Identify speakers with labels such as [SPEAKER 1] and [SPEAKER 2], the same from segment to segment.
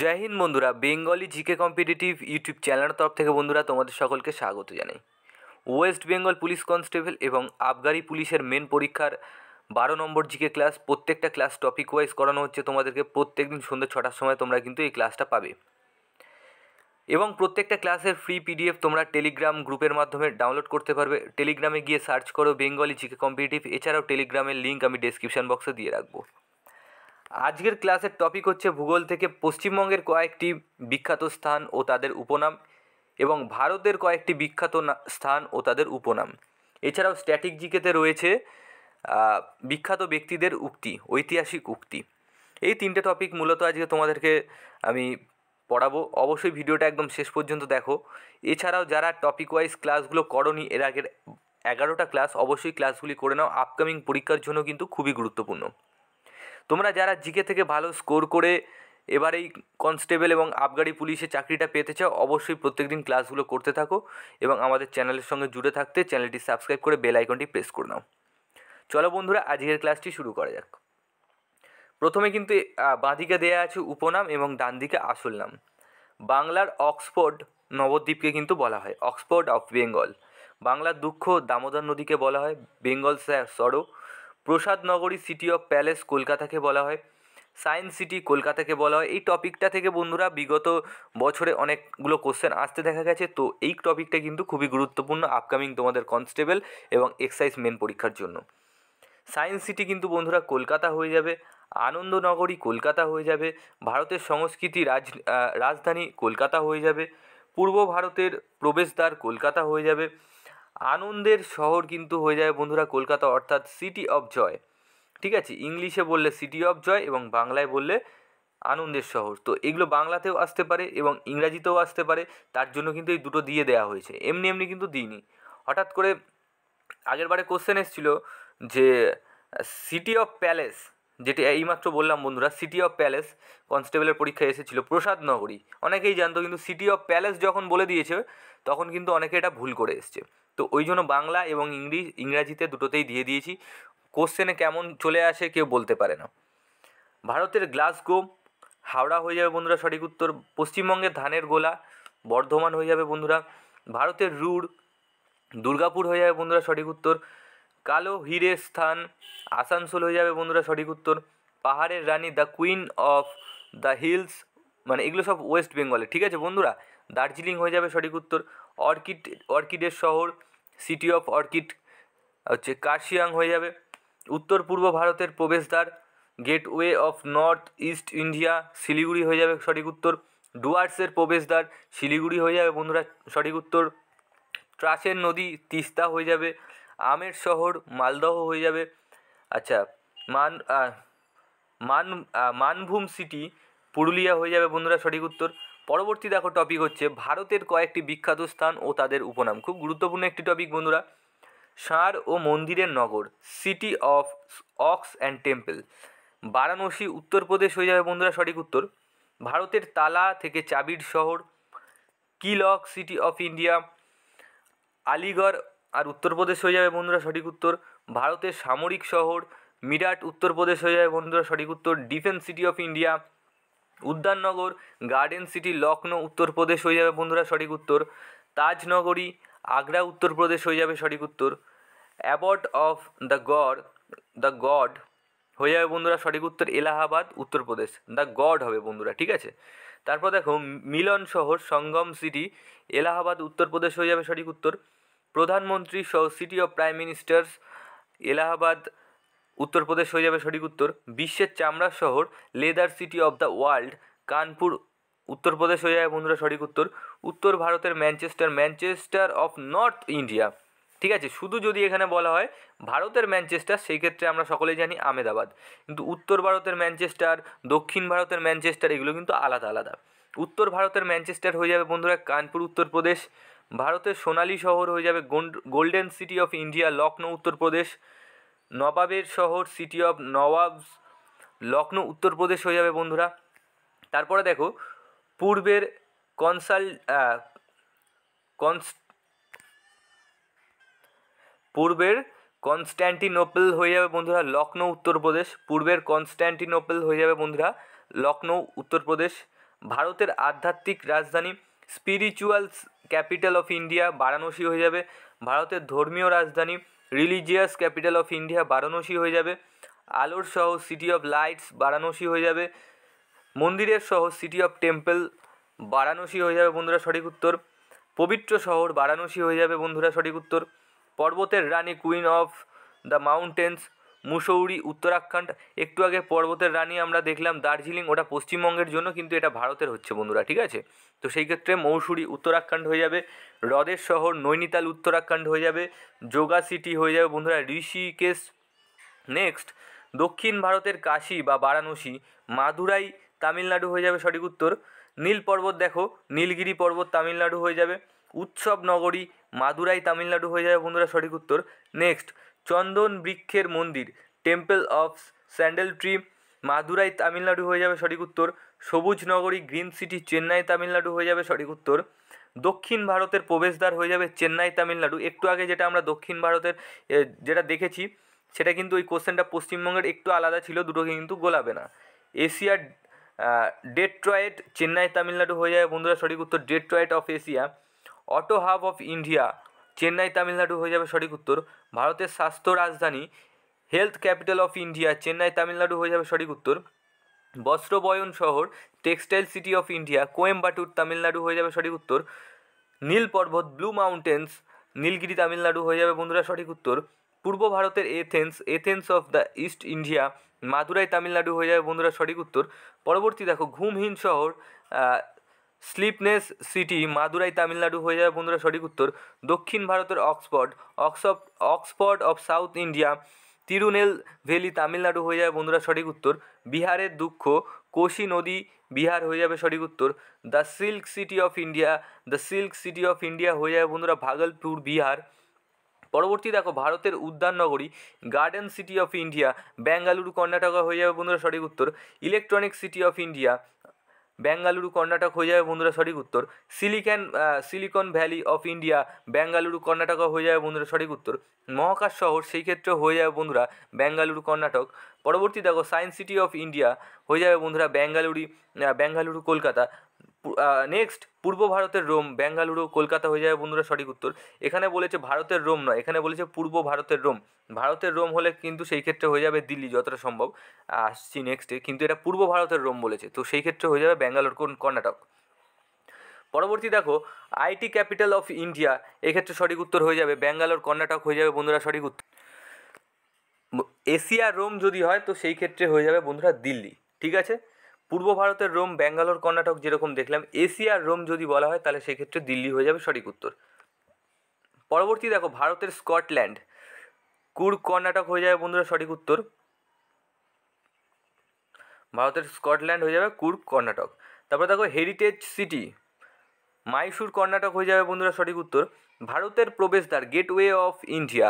[SPEAKER 1] জয় হিন্দ বন্ধুরা Bengali GK competitive YouTube চ্যানেলের তরফ থেকে বন্ধুরা তোমাদের সকলকে স্বাগত জানাই ওয়েস্ট বেঙ্গল পুলিশ কনস্টেবল এবং আবগারি পুলিশের মেন পরীক্ষার বারো নম্বর জিকে ক্লাস প্রত্যেকটা ক্লাস টপিক ওয়াইজ করানো হচ্ছে তোমাদেরকে প্রত্যেক দিন সন্ধ্যে ছটার সময় তোমরা কিন্তু এই ক্লাসটা পাবে এবং প্রত্যেকটা ক্লাসের ফ্রি পিডিএফ তোমরা টেলিগ্রাম গ্রুপের মাধ্যমে ডাউনলোড করতে পারবে টেলিগ্রামে গিয়ে সার্চ করো বেঙ্গলি জিকে কম্পিটিটিভ এছাড়াও টেলিগ্রামের লিঙ্ক আমি ডেসক্রিপশন বক্সে দিয়ে রাখবো আজকের ক্লাসের টপিক হচ্ছে ভূগোল থেকে পশ্চিমবঙ্গের কয়েকটি বিখ্যাত স্থান ও তাদের উপনাম এবং ভারতের কয়েকটি বিখ্যাত স্থান ও তাদের উপনাম এছাড়াও স্ট্যাটিক জিকেতে রয়েছে বিখ্যাত ব্যক্তিদের উক্তি ঐতিহাসিক উক্তি এই তিনটে টপিক মূলত আজকে তোমাদেরকে আমি পড়াবো অবশ্যই ভিডিওটা একদম শেষ পর্যন্ত দেখো এছাড়াও যারা টপিক ওয়াইজ ক্লাসগুলো করনি এর আগের এগারোটা ক্লাস অবশ্যই ক্লাসগুলি করে নাও আপকামিং পরীক্ষার জন্য কিন্তু খুবই গুরুত্বপূর্ণ তোমরা যারা জিকে থেকে ভালো স্কোর করে এবার এই কনস্টেবল এবং আবগাড়ি পুলিশের চাকরিটা পেতে চাও অবশ্যই প্রত্যেকদিন ক্লাসগুলো করতে থাকো এবং আমাদের চ্যানেলের সঙ্গে জুড়ে থাকতে চ্যানেলটি সাবস্ক্রাইব করে বেল আইকনটি প্রেস করে নাও চলো বন্ধুরা আজকের ক্লাসটি শুরু করা যাক প্রথমে কিন্তু বাঁদিকে দেয়া আছে উপনাম এবং ডান দিকে আসল নাম বাংলার অক্সফোর্ড নবদ্বীপকে কিন্তু বলা হয় অক্সফোর্ড অফ বেঙ্গল বাংলার দুঃখ দামোদর নদীকে বলা হয় বেঙ্গল স্যার সরো প্রসাদনগরী সিটি অফ প্যালেস কলকাতাকে বলা হয় সায়েন্স সিটি কলকাতাকে বলা হয় এই টপিকটা থেকে বন্ধুরা বিগত বছরে অনেকগুলো কোশ্চেন আসতে দেখা গেছে তো এই টপিকটা কিন্তু খুবই গুরুত্বপূর্ণ আপকামিং তোমাদের কনস্টেবল এবং এক্সাইজ মেন পরীক্ষার জন্য সায়েন্স সিটি কিন্তু বন্ধুরা কলকাতা হয়ে যাবে আনন্দনগরী কলকাতা হয়ে যাবে ভারতের সংস্কৃতি রাজ রাজধানী কলকাতা হয়ে যাবে পূর্ব ভারতের প্রবেশদ্বার কলকাতা হয়ে যাবে আনন্দের শহর কিন্তু হয়ে যায় বন্ধুরা কলকাতা অর্থাৎ সিটি অফ জয় ঠিক আছে ইংলিশে বললে সিটি অফ জয় এবং বাংলায় বললে আনন্দের শহর তো এগুলো বাংলাতেও আসতে পারে এবং ইংরাজিতেও আসতে পারে তার জন্য কিন্তু এই দুটো দিয়ে দেওয়া হয়েছে এমনি এমনি কিন্তু দিইনি হঠাৎ করে আগের বারে কোশ্চেন এসেছিল যে সিটি অফ প্যালেস যেটি এইমাত্র বললাম বন্ধুরা সিটি অফ প্যালেস কনস্টেবলের পরীক্ষায় এসেছিল প্রসাদ নগরী অনেকেই জানতো কিন্তু সিটি অফ প্যালেস যখন বলে দিয়েছে তখন কিন্তু অনেকে এটা ভুল করে এসছে তো ওই জন্য বাংলা এবং ইংরেজ ইংরাজিতে দুটোতেই দিয়ে দিয়েছি কোশ্চেনে কেমন চলে আসে কেউ বলতে পারে না ভারতের গ্লাসগো হাওড়া হয়ে যাবে বন্ধুরা সঠিক উত্তর পশ্চিমবঙ্গের ধানের গোলা বর্ধমান হয়ে যাবে বন্ধুরা ভারতের রুড় দুর্গাপুর হয়ে যাবে বন্ধুরা সঠিক উত্তর কালো হিরের স্থান আসানসোল হয়ে যাবে বন্ধুরা সঠিক উত্তর পাহাড়ের রানী the queen of the hills মানে এগুলো সব ওয়েস্ট বেঙ্গলে ঠিক আছে বন্ধুরা দার্জিলিং হয়ে যাবে সঠিক উত্তর অর্কিড অর্কিডের শহর সিটি অফ অর্কিড হচ্ছে কার্শিয়াং হয়ে যাবে উত্তর পূর্ব ভারতের প্রবেশদ্বার gateway of north east India Siliguri হয়ে যাবে সঠিক উত্তর ডুয়ার্সের প্রবেশদ্বার শিলিগুড়ি হয়ে যাবে বন্ধুরা সঠিক উত্তর ট্রাসের নদী তিস্তা হয়ে যাবে আমের শহর মালদহ হয়ে যাবে আচ্ছা মান মান মানভূম সিটি পুরুলিয়া হয়ে যাবে বন্ধুরা সঠিক উত্তর পরবর্তী দেখো টপিক হচ্ছে ভারতের কয়েকটি বিখ্যাত স্থান ও তাদের উপনাম খুব গুরুত্বপূর্ণ একটি টপিক বন্ধুরা সার ও মন্দিরের নগর সিটি অফ অক্স অ্যান্ড টেম্পল বারাণসী উত্তরপ্রদেশ হয়ে যাবে বন্ধুরা সঠিক উত্তর ভারতের তালা থেকে চাবির শহর কিলক সিটি অফ ইন্ডিয়া আলিগড় আর উত্তরপ্রদেশ হয়ে যাবে বন্ধুরা সঠিক উত্তর ভারতের সামরিক শহর মিরাট উত্তরপ্রদেশ হয়ে যাবে বন্ধুরা সঠিক উত্তর ডিফেন্স সিটি অফ ইন্ডিয়া উদ্যাননগর গার্ডেন সিটি লক্ষ্ণৌ উত্তরপ্রদেশ হয়ে যাবে বন্ধুরা সঠিক উত্তর তাজনগরী আগ্রা উত্তরপ্রদেশ হয়ে যাবে সঠিক উত্তর abode of the god the god হয়ে যাবে বন্ধুরা সঠিক উত্তর এলাহাবাদ উত্তরপ্রদেশ দ্য গড হবে বন্ধুরা ঠিক আছে তারপর দেখো মিলন শহর সঙ্গম সিটি এলাহাবাদ উত্তরপ্রদেশ হয়ে যাবে সঠিক উত্তর প্রধানমন্ত্রী সহ city of prime ministers Allahabad Uttar Pradesh হয়ে যাবে সঠিক উত্তর বিশ্বের চামড়া শহর leather city of the world Kanpur Uttar Pradesh হয়ে যাবে বন্ধুরা সঠিক উত্তর উত্তর ভারতের Manchester Manchester of North India ঠিক আছে শুধু যদি এখানে বলা হয় ভারতের ম্যানচেস্টার সেই ক্ষেত্রে আমরা সকলেই জানি আমেদাবাদ কিন্তু উত্তর ভারতের ম্যানচেস্টার দক্ষিণ ভারতের ম্যানচেস্টার এগুলো কিন্তু আলাদা আলাদা উত্তর ভারতের ম্যানচেস্টার হয়ে যাবে বন্ধুরা কানপুর উত্তরপ্রদেশ ভারতের সোনালী শহর হয়ে যাবে golden city of India Lucknow Uttar Pradesh নবাবের শহর সিটি অফ নওয়াবস লখনৌ উত্তরপ্রদেশ হয়ে যাবে বন্ধুরা তারপরে দেখো পূর্বের কনসাল কনস পূর্বের কনস্ট্যান্টিনোপল হয়ে যাবে বন্ধুরা লখনৌ উত্তরপ্রদেশ পূর্বের কনস্ট্যান্টিনোপল হয়ে যাবে বন্ধুরা লখনৌ উত্তরপ্রদেশ ভারতের আধ্যাত্মিক রাজধানী spiritual capital of India Varanasi হয়ে যাবে ভারতের ধর্মীয় রাজধানী religious capital of India Varanasi হয়ে যাবে আলোর শহর সিটি অফ লাইটস বারাণসী হয়ে যাবে মন্দিরের শহর সিটি অফ টেম্পল বারাণসী হয়ে যাবে বন্ধুরা সঠিক উত্তর পবিত্র শহর বারাণসী হয়ে যাবে বন্ধুরা সঠিক উত্তর পর্বতের রানী queen of the mountains Mussoorie Uttarakhand একটু আগে পর্বতের রানী আমরা দেখলাম দার্জিলিং ওটা পশ্চিমবঙ্গের জন্য কিন্তু এটা ভারতের হচ্ছে বন্ধুরা ঠিক আছে তো সেই ক্ষেত্রে মৌসুরি উত্তরাখণ্ড হয়ে যাবে হ্রদের শহর নৈনিতাল উত্তরাখণ্ড হয়ে যাবে যোগা সিটি হয়ে যাবে বন্ধুরা ঋষিকেশ নেক্সট দক্ষিণ ভারতের কাশি বা বারাণসী মাদুরাই তামিলনাড়ু হয়ে যাবে সঠিক উত্তর নীল পর্বত দেখো নীলগিরি পর্বত তামিলনাড়ু হয়ে যাবে উৎসব নগরী মাদুরাই তামিলনাড়ু হয়ে যাবে বন্ধুরা সঠিক উত্তর নেক্সট চন্দন বৃক্ষের মন্দির temple of sandal tree Madurai Tamil Nadu হয়ে যাবে সঠিক উত্তর সবুজ নগরী গ্রিন সিটি চেন্নাই তামিলনাড়ু হয়ে যাবে সঠিক উত্তর দক্ষিণ ভারতের প্রবেশদ্বার হয়ে যাবে চেন্নাই তামিলনাড়ু একটু আগে যেটা আমরা দক্ষিণ ভারতের যেটা দেখেছি সেটা কিন্তু ওই কোশ্চেনটা পশ্চিমবঙ্গের একটু আলাদা ছিল দুটোকে কিন্তু গোলাবে না এশিয়ার ডেট্রয়েট চেন্নাই তামিলনাড়ু হয়ে যাবে বন্ধুরা সঠিক উত্তর Detroit of Asia auto hub of India Chennai Tamil Nadu হয়ে যাবে সঠিক উত্তর ভারতের স্বাস্থ্য রাজধানী health capital of India Chennai Tamil Nadu হয়ে যাবে সঠিক উত্তর বস্ত্রবয়ন শহর textile city of India Coimbatore Tamil Nadu হয়ে যাবে সঠিক উত্তর নীল পর্বত ব্লু মাউন্টেন্স নীলগিরি তামিলনাড়ু হয়ে যাবে বন্ধুরা সঠিক উত্তর পূর্ব ভারতের Athens Athens of the East India Madurai Tamil Nadu হয়ে যাবে বন্ধুরা সঠিক উত্তর পরবর্তী দেখো ঘুমহীন শহর স্লিপনেস সিটি মাদুরাই তামিলনাড়ু হয়ে যাবে বন্ধুরা সঠিক উত্তর দক্ষিণ ভারতের অক্সফোর্ড অক্সফ Oxford of South India Tirunelveli Tamil Nadu হয়ে যাবে বন্ধুরা সঠিক উত্তর বিহারের দুঃখ কোশি নদী বিহার হয়ে যাবে সঠিক উত্তর the silk city of India the silk city of India হয়ে যাবে বন্ধুরা ভাগলপুর বিহার পরবর্তী দেখো ভারতের উদ্যান নগরী garden city of India Bengaluru Karnataka হয়ে যাবে বন্ধুরা সঠিক উত্তর electronic city of India Bengaluru Karnataka হয়ে যাবে বন্ধুরা সঠিক উত্তর silicon silicon valley of India Bengaluru Karnataka হয়ে যাবে বন্ধুরা সঠিক উত্তর মহাকাশ শহর সেই ক্ষেত্রে হয়ে যাবে বন্ধুরা বেঙ্গালুরু কর্ণাটক পরবর্তী দেখো সায়েন্স সিটি অফ ইন্ডিয়া হয়ে যাবে বন্ধুরা বেঙ্গালুরি বেঙ্গালুরু কলকাতা নেক্সট পূর্ব ভারতের রোম বেঙ্গালুরু কলকাতা হয়ে যাবে বন্ধুরা সঠিক উত্তর এখানে বলেছে ভারতের রোম নয় এখানে বলেছে পূর্ব ভারতের রোম ভারতের রোম হলে কিন্তু সেই ক্ষেত্রে হয়ে যাবে দিল্লি যতটা সম্ভব আসছি নেক্সটে কিন্তু এটা পূর্ব ভারতের রোম বলেছে তো সেই ক্ষেত্রে হয়ে যাবে ব্যাঙ্গালোর কর্ণাটক পরবর্তী দেখো আইটি ক্যাপিটাল অফ ইন্ডিয়া এক্ষেত্রে সঠিক উত্তর হয়ে যাবে ব্যাঙ্গালোর কর্ণাটক হয়ে যাবে বন্ধুরা সঠিক উত্তর এশিয়া রোম যদি হয় তো সেই ক্ষেত্রে হয়ে যাবে বন্ধুরা দিল্লি ঠিক আছে পূর্ব ভারতের রোম ব্যাঙ্গালোর কর্ণাটক যেরকম দেখলাম এশিয়ার রোম যদি বলা হয় তাহলে সেক্ষেত্রে দিল্লি হয়ে যাবে সঠিক উত্তর পরবর্তী দেখো ভারতের স্কটল্যান্ড কুর কর্ণাটক হয়ে যাবে বন্ধুরা সঠিক উত্তর ভারতের স্কটল্যান্ড হয়ে যাবে কুর কর্ণাটক তারপরে দেখো হেরিটেজ সিটি মাইসুর কর্ণাটক হয়ে যাবে বন্ধুরা সঠিক উত্তর ভারতের প্রবেশদ্বার গেটওয়ে অফ ইন্ডিয়া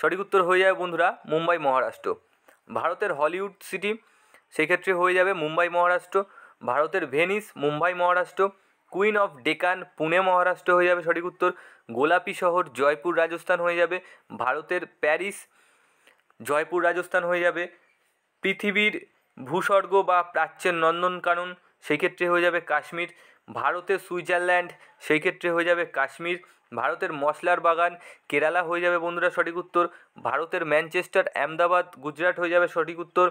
[SPEAKER 1] সঠিক উত্তর হয়ে যাবে বন্ধুরা মুম্বাই মহারাষ্ট্র ভারতের হলিউড সিটি সেক্ষেত্রে হয়ে যাবে মুম্বাই মহারাষ্ট্র ভারতের Venice Mumbai Maharashtra queen of Deccan Pune Maharashtra হয়ে যাবে সঠিক উত্তর গোলাপি শহর জয়পুর রাজস্থান হয়ে যাবে ভারতের প্যারিস জয়পুর রাজস্থান হয়ে যাবে পৃথিবীর ভূস্বর্গ বা প্রাচ্যের নন্দনকানন সেক্ষেত্রে হয়ে যাবে কাশ্মীর ভারতের সুইজারল্যান্ড সেই ক্ষেত্রে হয়ে যাবে কাশ্মীর ভারতের মশলার বাগান কেরালা হয়ে যাবে বন্ধুরা সঠিক উত্তর ভারতের ম্যানচেস্টার আহমেদাবাদ গুজরাট হয়ে যাবে সঠিক উত্তর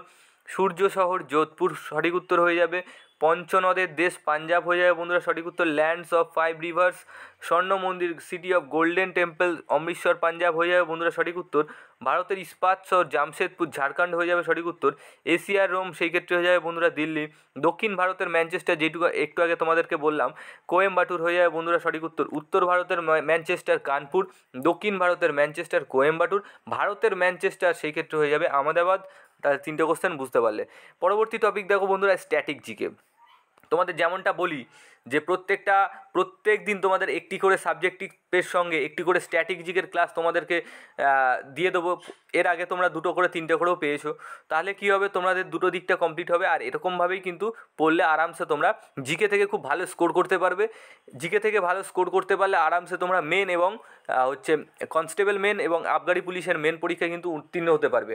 [SPEAKER 1] সূর্য শহর যোধপুর সঠিক উত্তর হয়ে যাবে পঞ্চনদের দেশ পাঞ্জাব হয়ে যাবে বন্ধুরা সঠিক উত্তর ল্যান্ডস অফ ফাইভ রিভার্স স্বর্ণ মন্দির city of golden temple Amritsar Punjab হয়ে যাবে বন্ধুরা সঠিক উত্তর ভারতের ইস্পাত শহর জামশেদপুর ঝাড়খণ্ড হয়ে যাবে সঠিক উত্তর এশিয়ার রোম সেই ক্ষেত্রে হয়ে যাবে বন্ধুরা দিল্লি দক্ষিণ ভারতের ম্যানচেস্টার যেটুকু একটু আগে তোমাদেরকে বললাম কোয়েম্বাটুর হয়ে যাবে বন্ধুরা সঠিক উত্তর উত্তর ভারতের ম্যানচেস্টার কানপুর দক্ষিণ ভারতের ম্যানচেস্টার কোয়েম্বাটুর ভারতের ম্যানচেস্টার সেই ক্ষেত্রে হয়ে যাবে আমেদাবাদ তাহলে তিনটে কোশ্চেন বুঝতে পারলে পরবর্তী টপিক দেখো বন্ধুরা স্ট্যাটিক জিকে তোমাদের যেমনটা বলি যে প্রত্যেকটা প্রত্যেক দিন তোমাদের একটি করে সাবজেক্টিভের সঙ্গে একটি করে স্ট্যাটিক জিকের ক্লাস তোমাদেরকে দিয়ে দেবো এর আগে তোমরা দুটো করে তিনটে করেও পেয়েছো তাহলে কি হবে তোমাদের দুটো দিকটা কমপ্লিট হবে আর এরকমভাবেই কিন্তু পড়লে আরামসে তোমরা জিকে থেকে খুব ভালো স্কোর করতে পারবে জিকে থেকে ভালো স্কোর করতে পারলে আরামসে তোমরা মেন এবং হচ্ছে কনস্টেবল মেন এবং আবগারি পুলিশের মেন পরীক্ষায় কিন্তু উত্তীর্ণ হতে পারবে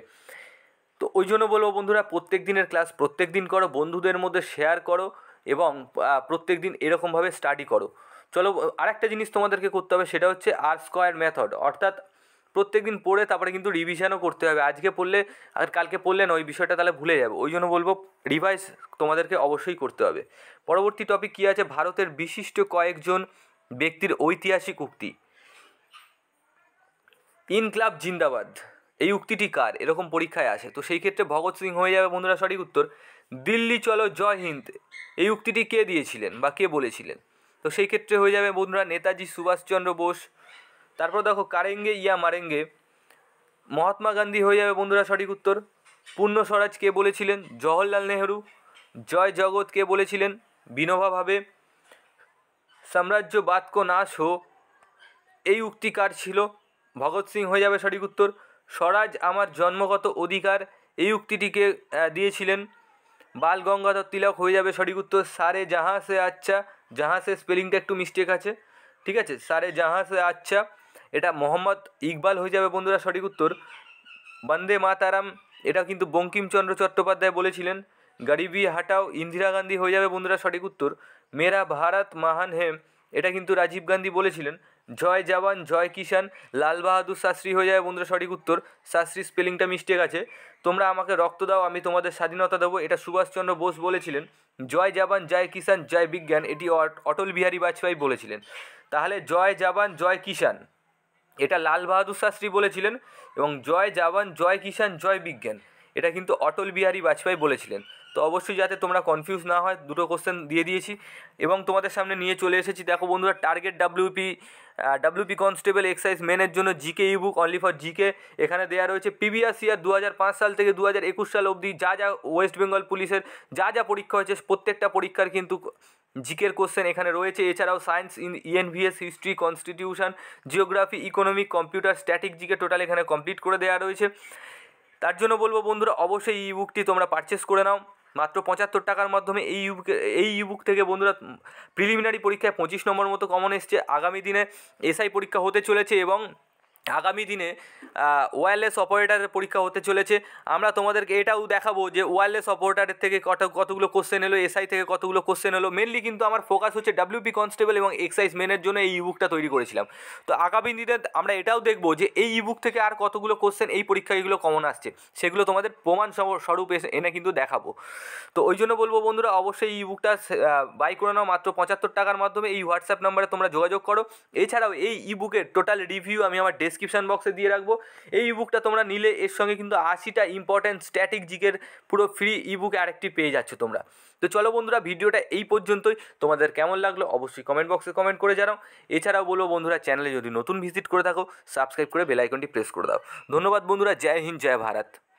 [SPEAKER 1] তো ওই জন্য বলবো বন্ধুরা প্রত্যেক দিনের ক্লাস প্রত্যেক দিন করো বন্ধুদের মধ্যে শেয়ার করো এবং প্রত্যেক দিন এরকমভাবে স্টাডি করো চলো আরেকটা জিনিস তোমাদেরকে করতে হবে সেটা হচ্ছে আর স্কোয়ার মেথড অর্থাৎ প্রত্যেক দিন পড়ে তারপরে কিন্তু রিভিশনও করতে হবে আজকে পড়লে আর কালকে পড়লে না ওই বিষয়টা তাহলে ভুলে যাবে ওই জন্য বলবো রিভাইস তোমাদেরকে অবশ্যই করতে হবে পরবর্তী টপিক কী আছে ভারতের বিশিষ্ট কয়েকজন ব্যক্তির ঐতিহাসিক উক্তি ইনক্লাব জিন্দাবাদ এই উক্তিটি কার এরকম পরীক্ষায় আসে তো সেই ক্ষেত্রে ভগৎ সিং হয়ে যাবে বন্ধুরা সঠিক উত্তর দিল্লি চলো জয় হিন্দ এই উক্তিটি কে দিয়েছিলেন বা কে বলেছিলেন তো সেই ক্ষেত্রে হয়ে যাবে বন্ধুরা নেতাজি সুভাষচন্দ্র বোস তারপর দেখো কারেঙ্গে ইয়া মারেঙ্গে মহাত্মা গান্ধী হয়ে যাবে বন্ধুরা সঠিক উত্তর পূর্ণ স্বরাজ কে বলেছিলেন জওহরলাল নেহরু জয় জগৎ কে বলেছিলেন বিনোভা ভাবে সাম্রাজ্য বাতক নাশ হো এই উক্তি কার ছিল ভগৎ সিং হয়ে যাবে সঠিক উত্তর স্বরাজ আমার জন্মগত অধিকার এই উক্তিটিকে দিয়েছিলেন বাল গঙ্গাধর তিলক হয়ে যাবে সঠিক উত্তর সারে জাহাঁ সে আচ্ছা জাহাঁ সে স্পেলিংটা একটু মিস্টেক আছে ঠিক আছে সারে জাহাঁ সে আচ্ছা এটা মোহাম্মদ ইকবাল হয়ে যাবে বন্ধুরা সঠিক উত্তর বন্দে মাতারাম এটা কিন্তু বঙ্কিমচন্দ্র চট্টোপাধ্যায় বলেছিলেন গরিবি হাটাও ইন্দিরা গান্ধী হয়ে যাবে বন্ধুরা সঠিক উত্তর মেরা ভারত মাহান হেম এটা কিন্তু রাজীব গান্ধী বলেছিলেন জয় জওয়ান জয় কিষান লাল বাহাদুর শাস্ত্রী হয়ে যায় বন্ধুরা সঠিক উত্তর শাস্ত্রী স্পেলিংটা মিস্টেক আছে তোমরা আমাকে রক্ত দাও আমি তোমাদের স্বাধীনতা দেবো এটা সুভাষচন্দ্র বোস বলেছিলেন জয় জাবান জয় কিষান জয় বিজ্ঞান এটি অটল বিহারী বাজপেয়ী বলেছিলেন তাহলে জয় জাবান জয় কিষান এটা লাল বাহাদুর শাস্ত্রী বলেছিলেন এবং জয় জাবান জয় কিষান জয় বিজ্ঞান এটা কিন্তু অটল বিহারী বাজপেয়ী বলেছিলেন তো অবশ্যই যাতে তোমরা কনফিউজ না হয় দুটো কোশ্চেন দিয়ে দিয়েছি এবং তোমাদের সামনে নিয়ে চলে এসেছি দেখো বন্ধুরা target WP WP constable excise মেনের জন্য GK book only for GK এখানে দেওয়া রয়েছে প্রিভিয়াস ইয়ার দু সাল থেকে দু হাজার একুশ সাল অবধি যা যা ওয়েস্ট বেঙ্গল পুলিশের যা যা পরীক্ষা হয়েছে প্রত্যেকটা পরীক্ষার কিন্তু জিকের কোশ্চেন এখানে রয়েছে এছাড়াও science in ENVS history constitution geography economic computer static GK total এখানে কমপ্লিট করে দেওয়া রয়েছে তার জন্য বলবো বন্ধুরা অবশ্যই ই বুকটি তোমরা পারচেস করে নাও মাত্র পঁচাত্তর টাকার মাধ্যমে এই ইবুক এই ইউবুক থেকে বন্ধুরা প্রিলিমিনারি পরীক্ষায় পঁচিশ নম্বর মতো কমন এসছে আগামী দিনে এসআই পরীক্ষা হতে চলেছে এবং আগামী দিনে ওয়্যারলেস অপারেটারের পরীক্ষা হতে চলেছে আমরা তোমাদেরকে এটাও দেখাবো যে ওয়ারলেস অপারেটারের থেকে কত কতগুলো কোশ্চেন এলো এসআই থেকে কতগুলো কোশ্চেন এলো মেনলি কিন্তু আমার ফোকাস হচ্ছে ডাব্লিউপি কনস্টেবল এবং এক্সাইজ মেনের জন্য এই ইবুকটা তৈরি করেছিলাম তো আগামী দিনে আমরা এটাও দেখবো যে এই ইবুক থেকে আর কতগুলো কোশ্চেন এই পরীক্ষাগুলো কমন আসছে সেগুলো তোমাদের প্রমাণ স্বরূপ এসে এনে কিন্তু দেখাবো তো ওই জন্য বলবো বন্ধুরা অবশ্যই ইবুকটা বাই করে নাও মাত্র পঁচাত্তর টাকার মাধ্যমে এই হোয়াটসঅ্যাপ নাম্বারে তোমরা যোগাযোগ করো এছাড়াও এই ইবুকের টোটাল রিভিউ আমি আমার ডেস্ক ডিসক্রিপশান বক্সে দিয়ে রাখবো এই ইবুকটা তোমরা নিলে এর সঙ্গে কিন্তু আশিটা ইম্পর্ট্যান্ট স্ট্যাটিক জিকের পুরো ফ্রি ইবুক আরেকটি পেয়ে যাচ্ছ তোমরা তো চলো বন্ধুরা ভিডিওটা এই পর্যন্তই তোমাদের কেমন লাগলো অবশ্যই কমেন্ট বক্সে কমেন্ট করে জানাও এছাড়াও বলবো বন্ধুরা চ্যানেলে যদি নতুন ভিজিট করে থাকো সাবস্ক্রাইব করে বেলাইকনটি প্রেস করে দাও ধন্যবাদ বন্ধুরা জয় হিন্দ জয় ভারত